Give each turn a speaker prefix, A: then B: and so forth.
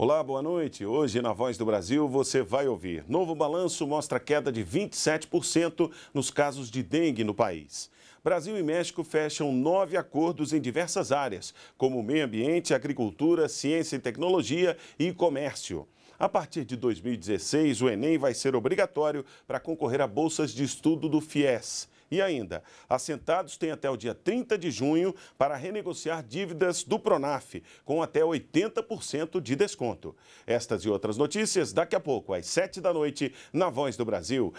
A: Olá, boa noite. Hoje, na Voz do Brasil, você vai ouvir. Novo balanço mostra queda de 27% nos casos de dengue no país. Brasil e México fecham nove acordos em diversas áreas, como meio ambiente, agricultura, ciência e tecnologia e comércio. A partir de 2016, o Enem vai ser obrigatório para concorrer a bolsas de estudo do FIES. E ainda, assentados têm até o dia 30 de junho para renegociar dívidas do Pronaf, com até 80% de desconto. Estas e outras notícias daqui a pouco, às 7 da noite, na Voz do Brasil.